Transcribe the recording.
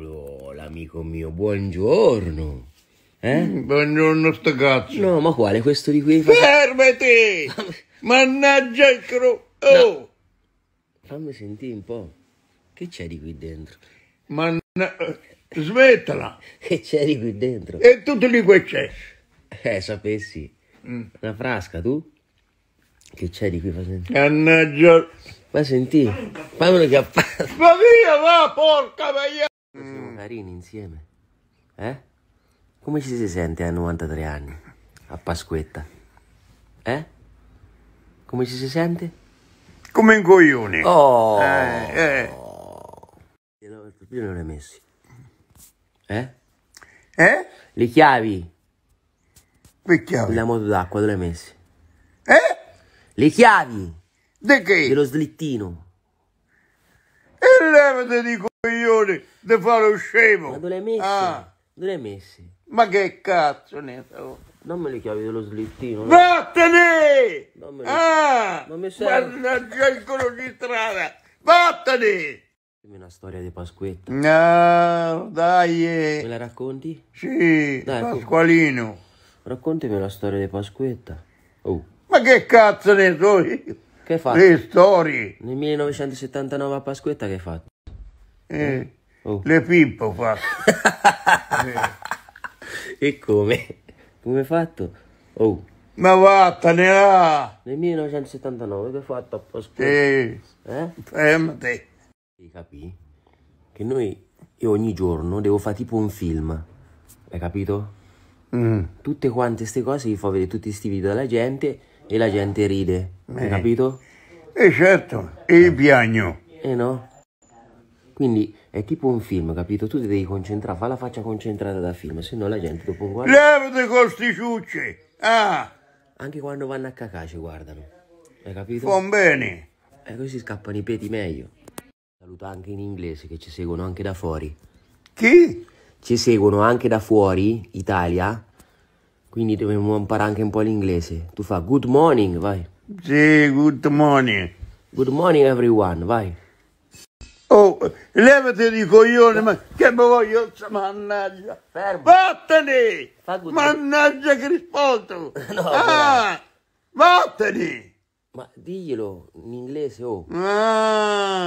eccolo l'amico mio, buongiorno. Eh? Mm, buongiorno sto cazzo. No, ma quale questo di qui? Fermati! Mannaggia il cro... Oh! No. Fammi sentire un po'. Che c'è di qui dentro? Manna... Smettala! Che c'è di qui dentro? E tutto lì che c'è. Eh, sapessi. Mm. Una frasca, tu? Che c'è di qui? Mannaggia... Ma senti, fammelo chiappare. Ma via, va, porca veglia! carini insieme. Eh? Come ci si sente a 93 anni? A Pasquetta? Eh? Come ci si sente? Come un coglione. Oh! Eh, eh. Io non le ho Eh? Eh? Le chiavi. Che chiavi? La moto d'acqua, dove le hai messe? Eh? Le chiavi. De che? Dello slittino. E levate di coglioni di fare lo scemo. Ma dove l'hai messo? Ah. Dove l'hai messi? Ma che cazzo ne so? Non me le chiavi dello slittino. Vattene! Non me le... Ah! mi serve. Mannaggia il collo di strada! Vattene! Dimmi una storia di Pasquetta. No, dai! Eh. Me la racconti? Sì, dai, Pasqualino. Ecco. Raccontami la storia di Pasquetta. Oh. Ma che cazzo ne so Che hai fatto? Le storie. Nel 1979 a Pasquetta che hai fatto? Eh. eh, oh. Le pippo fa. eh. E come? Come hai fatto? Oh. Ma vattene là! Nel 1979 che hai fatto apposta? Eh. eh? Fermate. Devi capire che noi, io ogni giorno devo fare tipo un film. Hai capito? Mm. Tutte quante queste cose gli fa vedere tutti questi video della gente e la gente ride. Eh. Hai capito? E eh, certo, e eh. piagno. Eh no? Quindi è tipo un film, capito? Tu ti devi concentrare, fa la faccia concentrata da film, se no la gente dopo guarda. Levate con sti ciucci! Ah! Anche quando vanno a cacà guardano. Hai capito? Fon bene! E così scappano i peti meglio. Saluta anche in inglese che ci seguono anche da fuori. Chi? Ci seguono anche da fuori, Italia. Quindi dobbiamo imparare anche un po' l'inglese. Tu fa good morning, vai. Sì, good morning. Good morning everyone, vai levati di coglione, ma che mi voglio, cioè, mannaggia, Fermo. vattene, mannaggia Crispolto, no, ah, vattene. Ma diglielo in inglese, oh. Ah.